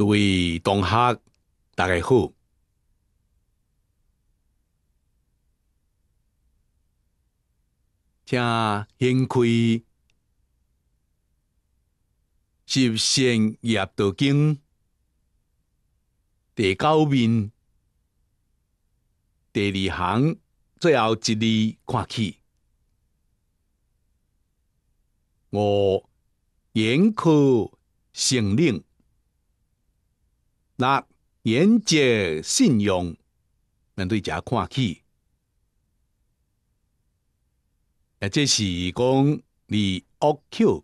各位同学，大家好，请掀开《十善业道经》第九面第二行，最后一字看起。我严苛性令。那言者信用，面对家看起，那这是讲你恶巧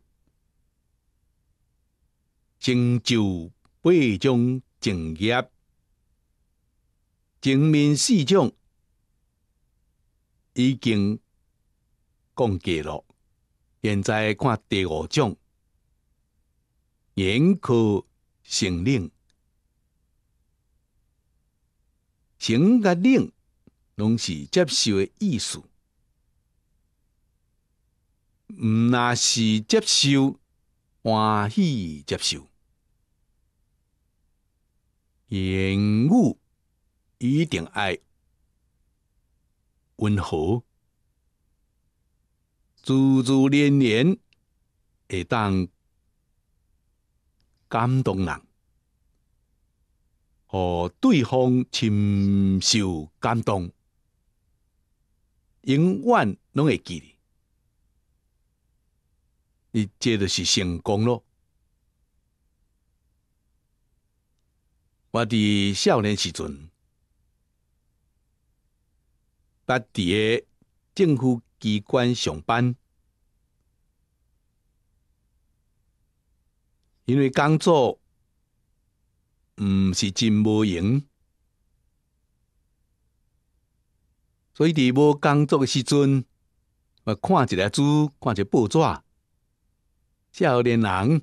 成就八种正业，前面四种已经供给了。现在看第五种，严苛性令。情甲冷，拢是接受诶意思。毋那是接受，欢喜接受，言语一定爱温和，足足连连会当感动人。和对方深受感动，永远拢会记哩。你这就是成功了。我伫少年时阵，捌伫政府机关上班，因为工作。毋是真无用。所以伫无工作诶时阵，我看一个书，看一报纸。少年人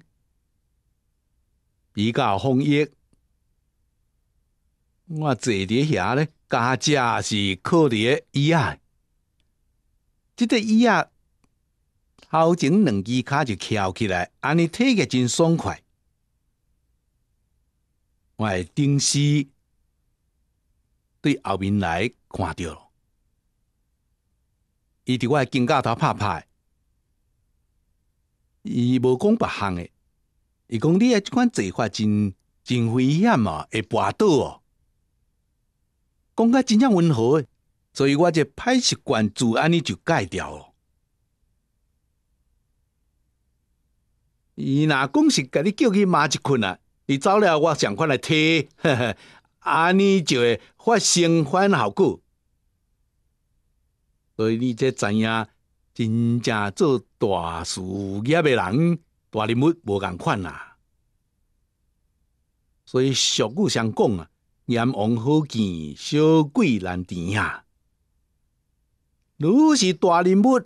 比较风逸，我坐伫遐咧，家家是靠咧伊啊。即个伊啊，头前两支骹就翘起来，安尼体格真爽快。我丁丝对后面来看到了，伊伫我肩胛头拍拍，伊无讲别项的，伊讲你诶即款做法真真危险哦，会跋倒哦。讲甲真正温和的，所以我这歹习惯自然尼就改掉了。伊若讲是甲你叫去骂一困啊。伊走了，我上快来摕，安尼就会发生反效果。所以你这知影，真正做大事业的人，大人物无共款啊。所以俗语常讲啊，“阎王好见，小鬼难缠啊。你是大人物，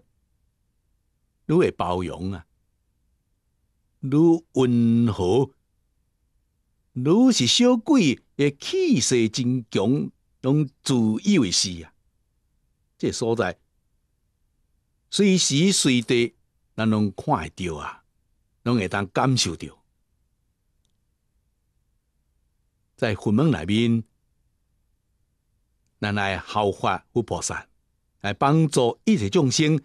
你会包容啊，你温和。若是小鬼，诶，气势真强，拢自以为是啊！这所在，随时随地，咱拢看会到啊，拢会当感受着。在佛门内面，咱来效法佛菩萨，来帮助一切众生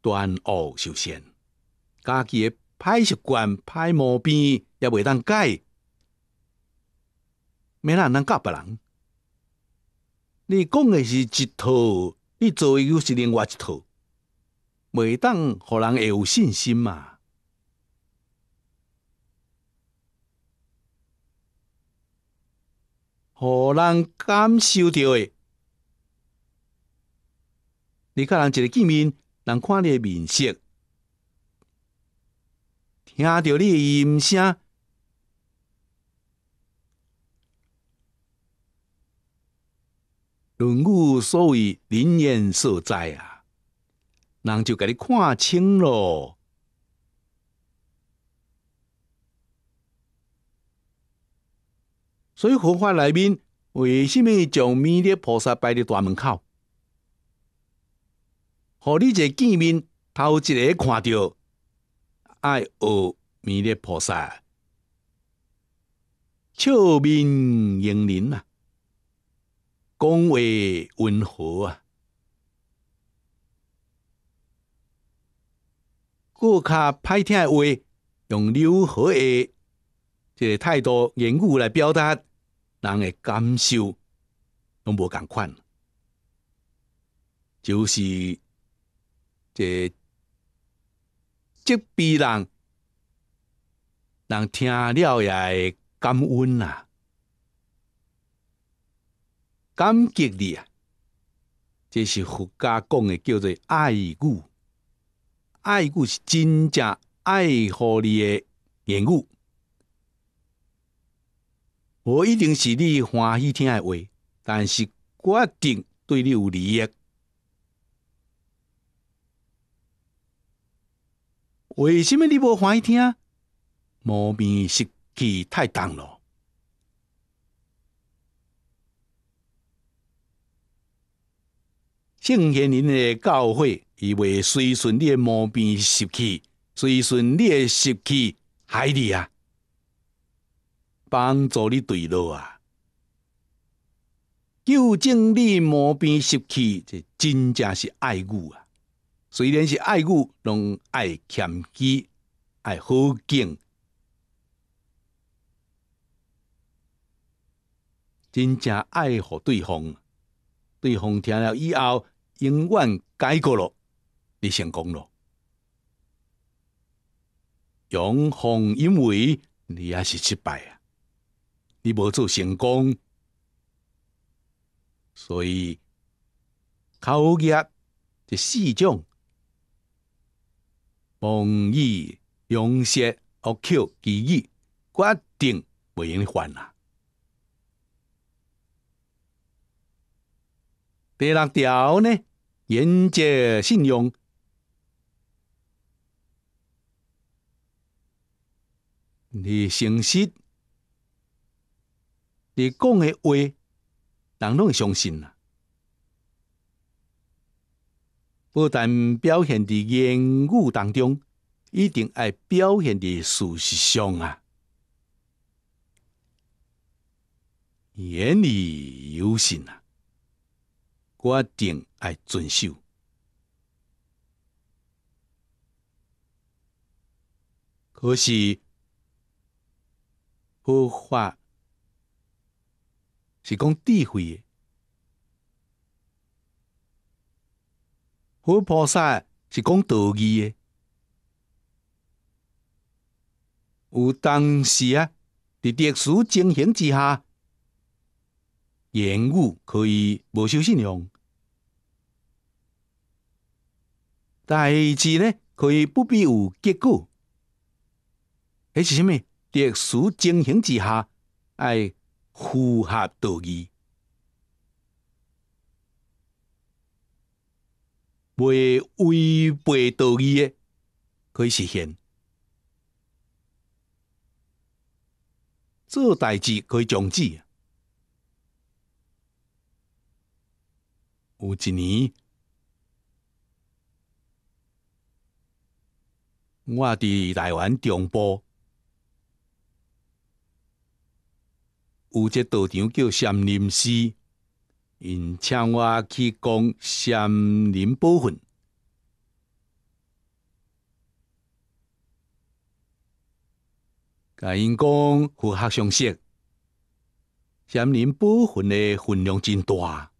断恶修善，家己诶歹习惯，歹毛病。也袂当改，免安能教别人。你讲诶是一套，你做诶又是另外一套，袂当互人会有信心嘛？互人感受到诶，你甲人一个见面，人看你诶面色，听到你诶音声。论语所谓灵验所在啊，人就给你看清咯。所以佛法里面为什么将弥勒菩萨摆在大门口？和你一见面，头一个看到，爱哦，弥勒菩萨，笑面迎人啊！讲话温和啊，过卡歹听话，用柔和的，即态度言语来表达人的感受，拢无共款。就是这这逼人，人听了也会感恩呐。感激你啊！这是佛家讲的，叫做爱故。爱故是真正爱护你的言语。我一定是你欢喜听的话，但是决定对你有利益。为什么你无欢喜听？毛病是气太重了。圣贤人的教诲，伊未随顺你的毛病习气，随顺你的习气，害你啊，帮助你对路啊，纠正你毛病习气，这真正是爱故啊。虽然是爱故，拢爱谦虚，爱好敬，真正爱护对方。对方听了以后。永远改过了，你成功了。杨红因为你也是失败啊，你无做成功，所以考验是四种：，妄意、用邪、恶巧、机忆，决定袂用换啊。第六条呢，言借信用，你诚实，你讲的话，人拢会相信啦。不但表现伫言语当中，一定爱表现伫事实上啊，言而有信啊。我定爱遵守，可是佛法是讲智慧的，佛菩萨是讲道义的。有当时啊，在特殊情形之下，言语可以无受信用。大志呢，可以不必有结果，是甚物？特殊情形之下，爱符合道义，唔违背道义的，可以实现。做代志可以终止，有一年。我伫台湾中部，有一道场叫仙林寺，因请我去讲仙林部分。甲因讲佛学常识，仙林部分的分量真大，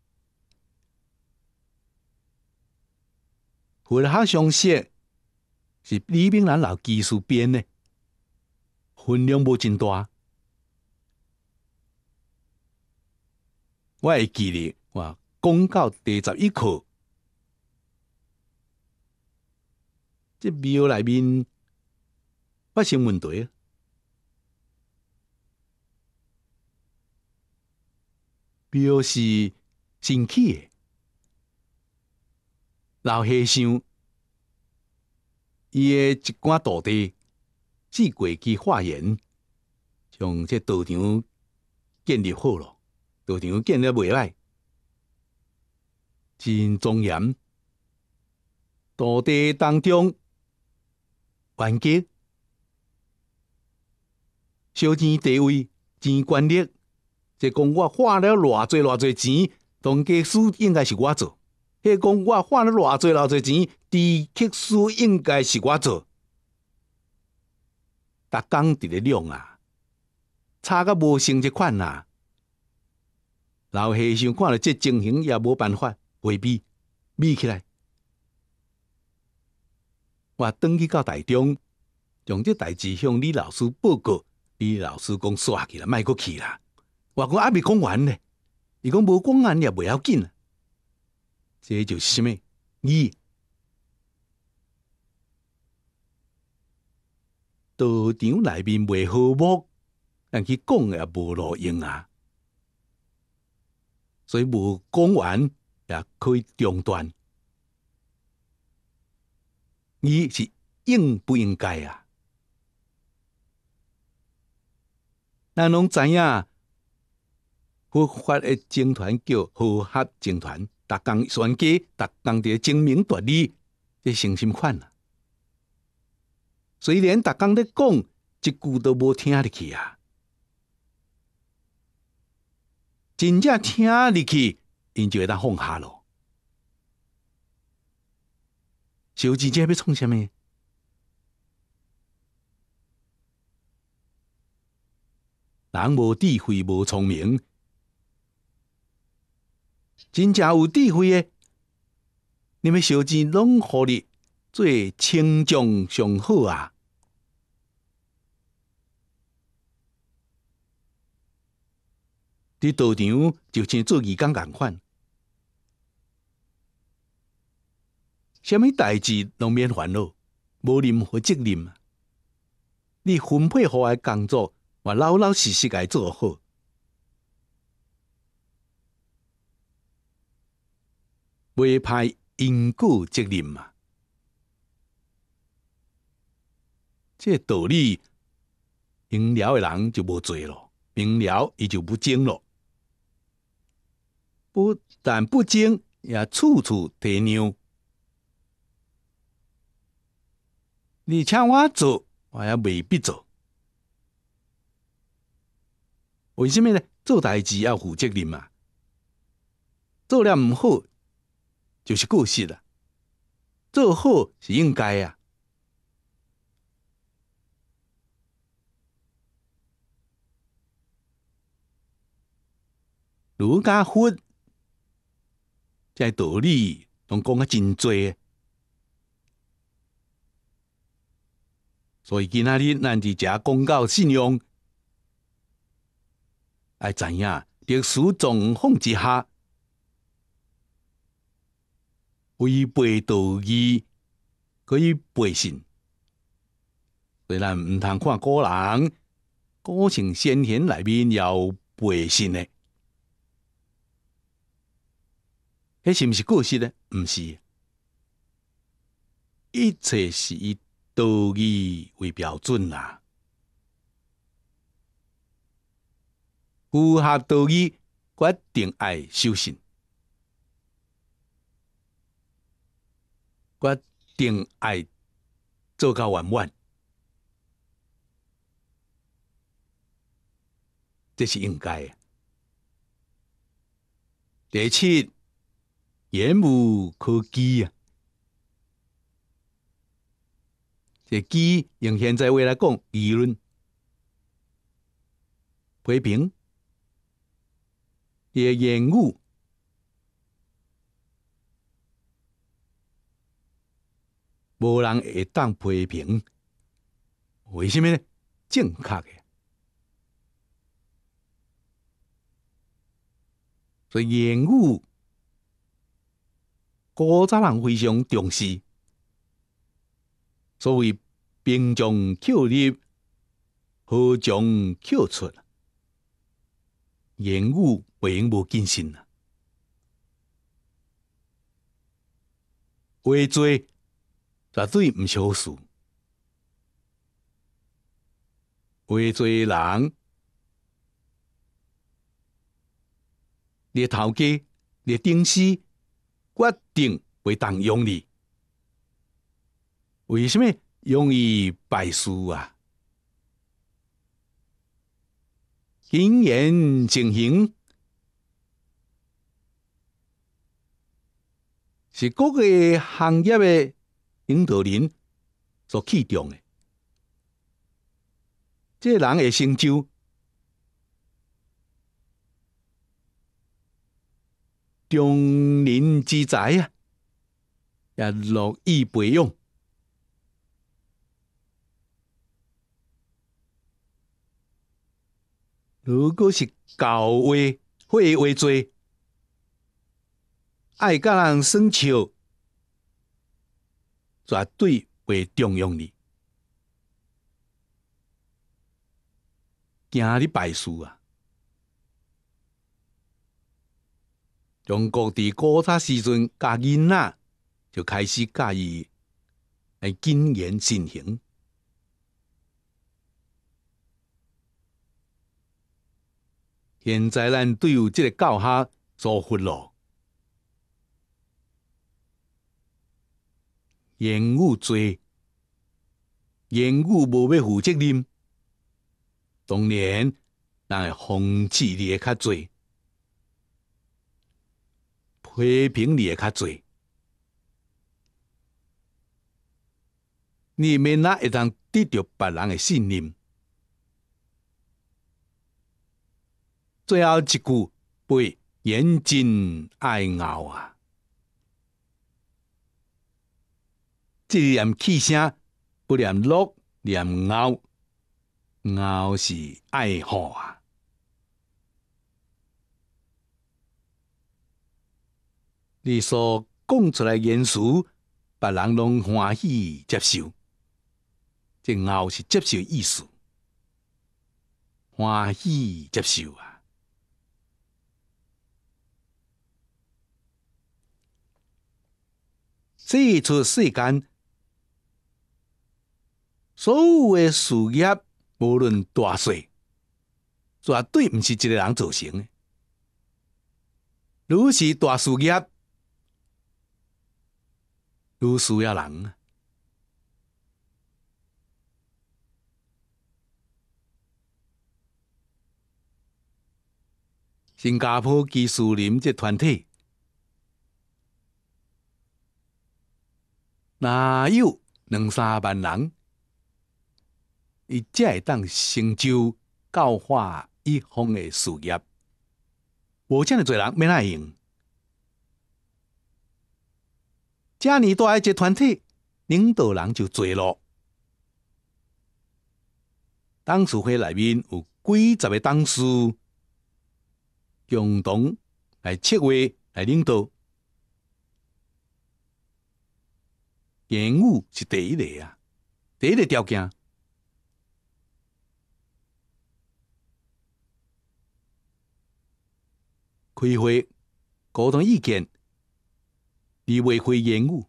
佛学常识。是李炳南老技术编的，分量无真大。我会记得，哇，讲到第十一课，这庙内面发生问题，庙是新起的，老和尚。伊诶一寡道弟四鬼去化缘，将这道场建立好了，道场建立未来，真庄严。道弟当中，完结，小钱地位，钱权力，即讲我花了偌侪偌侪钱，当家数应该是我做。迄个讲我花了偌侪、偌侪钱，的确说应该是我做，逐工伫咧量啊，差甲无成一款啊。老和尚看了这情形，也无办法回避，避起来。我转去到台中，将这代志向李老师报告。李老师讲煞去啦，卖过去啦。我讲还未讲完呢，伊讲无讲完也袂要紧。这就什么伊道场内面未和睦，但去讲也无路用啊。所以无讲完也可以中断。伊是应不应该啊？咱拢知影佛法的正团叫和合正团。逐工算计，逐工的争明夺利，这成心款啊。虽然逐工咧讲，一句都无听入去啊！真正听入去，因就会当放下咯。小姐姐要创啥物？人无智慧，无聪明。真正有智慧的，你们小弟拢互你做轻重上好啊！伫道场就像做义工共款，虾物代志拢免烦恼，无任何责任。你分配好诶工作，我老老实实来做好。未派因果责任嘛？这道理明了的人就无做咯，明了伊就不精咯。不但不精，也处处提让。你请我做，我也未必做。为什么呢？做代志要负责任嘛，做了毋好。就是故事啦，做好是应该啊。儒家佛即个道理拢讲啊真侪。所以今仔日咱伫遮讲到信仰，爱知影历史状况之下。可以背道义，可以背信。虽然毋通看个人，个性先天内面有背信咧。迄是毋是故事呢？毋是，一切是以道义为标准啦。符合道义，决定爱修行。定爱做到完满，这是应该。第七，言无可讥啊！这讥用现在话来讲，议论、批评也言语。无人会当批评，为什么呢？正确嘅，所以言语，古早人非常重视。所谓兵将扣入，何将扣出？言语袂用无谨慎呐，会做。绝对唔少事。为侪人，你头家、你顶师决定袂当用你，为什么容易败事啊？谨言慎行，是各个行业的。引导人所器重的，这人的成就中人之才啊，也乐意培养。如果是教话，会话多，爱甲人耍笑。绝对袂重用你。惊你败事啊！中国伫古早时阵，教囡仔就开始教伊会谨言慎行。现在咱对有即个教学所训咯。言语罪，言语无要负责任。当然，咱会讽刺你会较罪，批评你会较罪，你没哪会当得到别人的信任。最后一句，会言尽爱傲啊！只念气声，不念乐，念傲傲是爱好啊！你所讲出来言辞，别人拢欢喜接受，这傲是接受意思，欢喜接受啊！这一出世间。所有的事业，无论大小，绝对不是一个人做成的。越是大事业，越需要人。新加坡技术林这团体，哪有两三万人？伊才会当成就教化一方诶事业。无遮尔济人没那用，遮尔诶一个团体领导人就侪咯。党事会内面有几十个党事，共同来策划、来领导。言语是第一个啊，第一个条件。开会，沟通意见，而未会延误。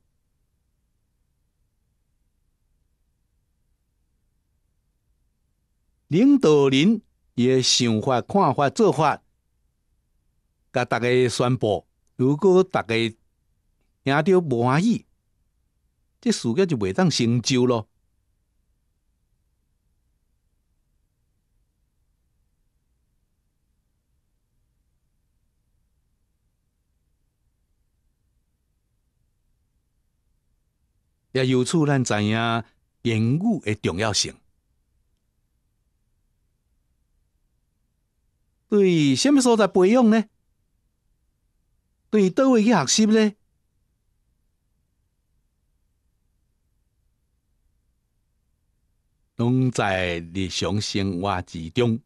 领导人也想法、看法、做法，甲大家宣布。如果大家听到满意，这事业就未当成就咯。也由此咱知影言语的重要性。对什么所在培养呢？对倒位去学习呢？拢在日常生活之中。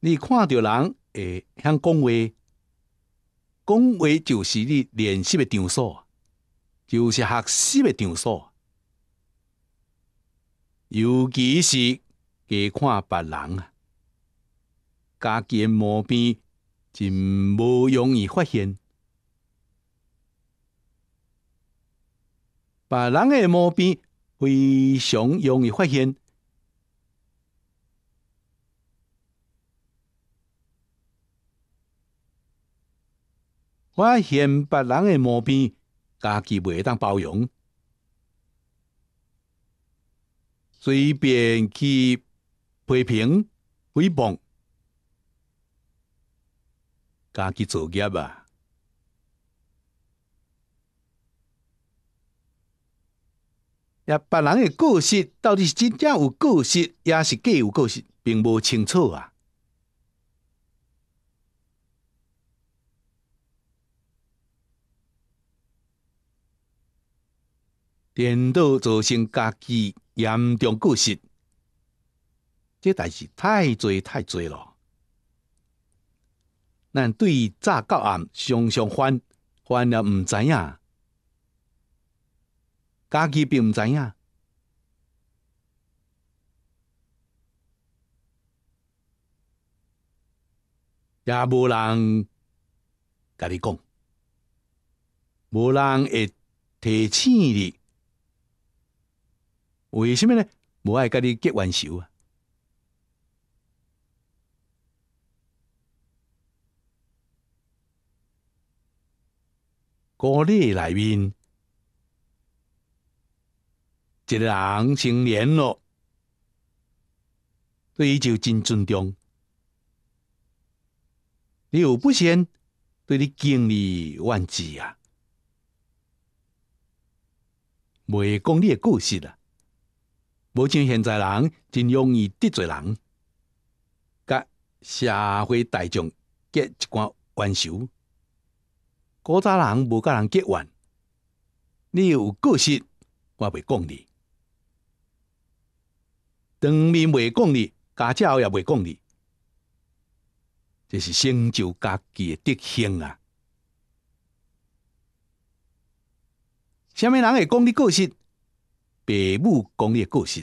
你看着人会晓讲话。讲话就是你练习的场所，就是学习的场所。尤其是加看别人啊，家己的毛病真不容易发现，别人的毛病非常容易发现。我嫌别人的毛病，家己袂当包容，随便去批评、诽谤，家己作孽吧。也别人的故事到底是真正有故事，也是假有故事，并无清楚啊。颠倒造成家己严重过失，这代是太多太多咯。咱对早告案常常翻翻了毋知影，家己并毋知影，也无人甲你讲，无人会提醒你。为什么呢？不爱跟你结冤仇啊！锅里内面一个人成年了，对伊就真尊重。你有不先对你敬礼万次啊？未讲你的故事了。无像现在人真容易得罪人，甲社会大众结一关冤仇。古早人无甲人结怨，你有故事，我袂讲你。当面袂讲你，家教也袂讲你，这是成就家己的德性啊。虾米人会讲你故事？爸母讲你故事，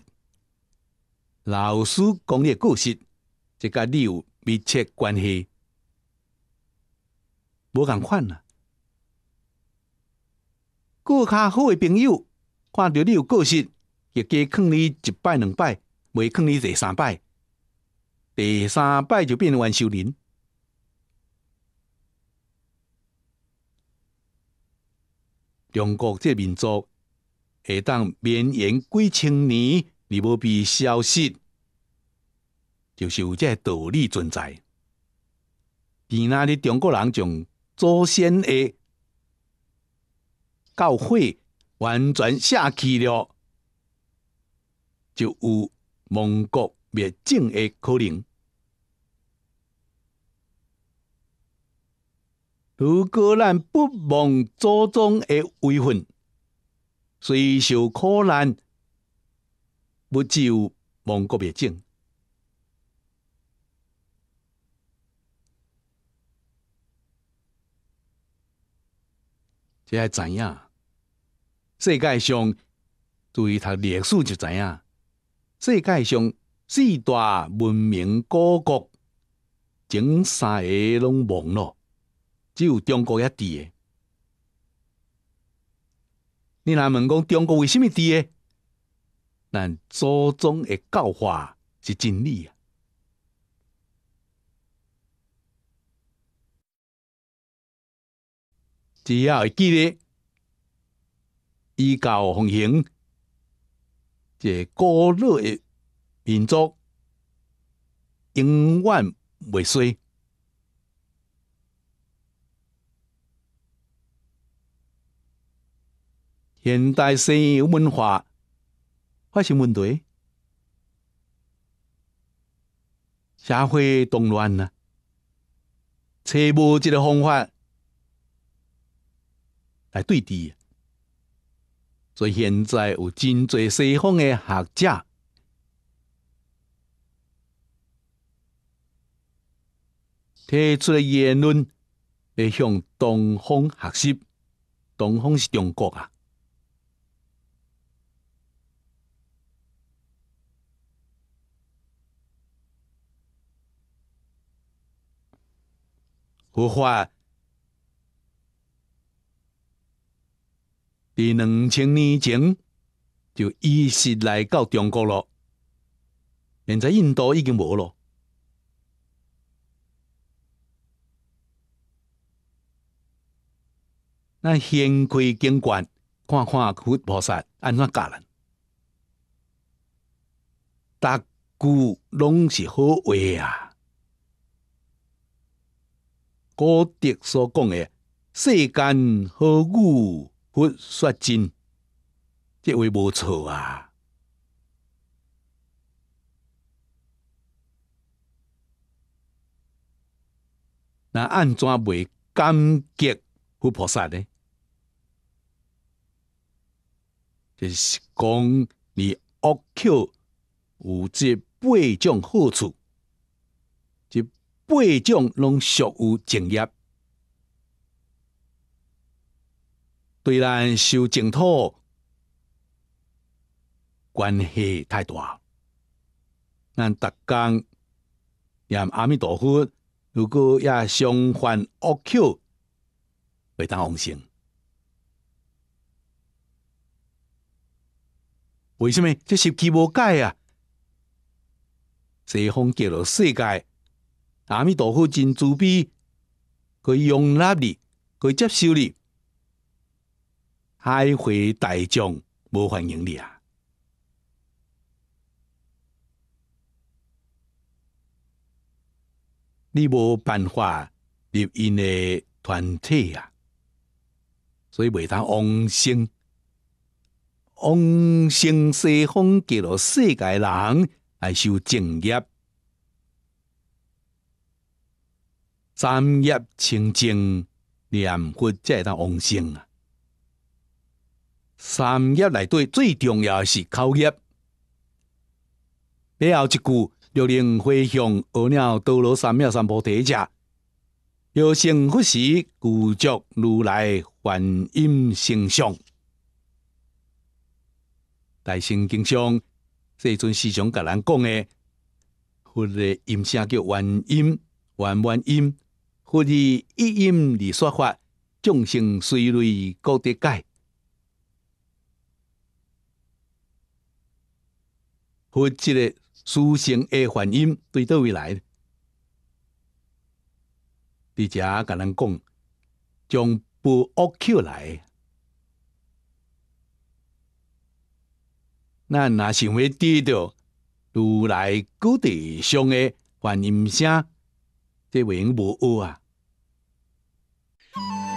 老师讲你故事，这甲你有密切关系，无共款啊。过较好诶朋友，看到你有故事，会加劝你一拜两拜，未劝你第三拜，第三拜就变怨秀人。中国这民族。会当绵延几千年而不被消失，就是有这道理存在。今那里中国人从祖先的教诲完全下去了，就有蒙古灭种的可能。如果咱不忘祖宗的威风，虽受苦难，不就亡国灭种？这还怎样？世界上，注意读历史就怎样？世界上四大文明古国，整三个拢亡了，只有中国一滴。你若问讲中国为什么诶？咱祖宗诶教化是真理啊！只要会记得依教奉行，这古老诶民族永远未衰。现代西洋文化发生问题，社会动乱啊，采无这个方法来对治。所以现在有真侪西方诶学者提出诶言论，会向东方学习。东方是中国啊。佛法在两千年前就依稀来到中国了，现在印度已经没了。咱先开经卷，看看佛菩萨安怎教人，逐句拢是好话啊。古德所讲的“世间好故佛说真”，这位无错啊。那安怎未感激佛菩萨呢？这是讲你恶口有这八种好处。八种拢属于正业，对咱修净土关系太大。咱逐工念阿弥陀佛，如果也相还恶口，会当往生。为什么？这是机无改啊！西方极乐世界。阿弥陀佛，真慈悲，佮容纳你，佮接受你，还会大众无欢迎你啊！你无办法入因的团体啊，所以未通往生，往生西方极乐世界人，爱受正业。三业清净，念佛才能往生啊！三业内底最重要的是口业。最后一句六灵飞向鹅鸟多罗三藐三菩提者，有生佛时故作如来梵音形象。大乘经上，这尊师长甲咱讲诶，佛的音声叫梵音、梵幻音。佛以一音而说法，众生随类各得解。佛即个殊胜的梵音，对倒未来，伫遮甲咱讲，从不恶口来。咱若想要得到如来故地上的梵音声，这未用无恶啊！Thank you.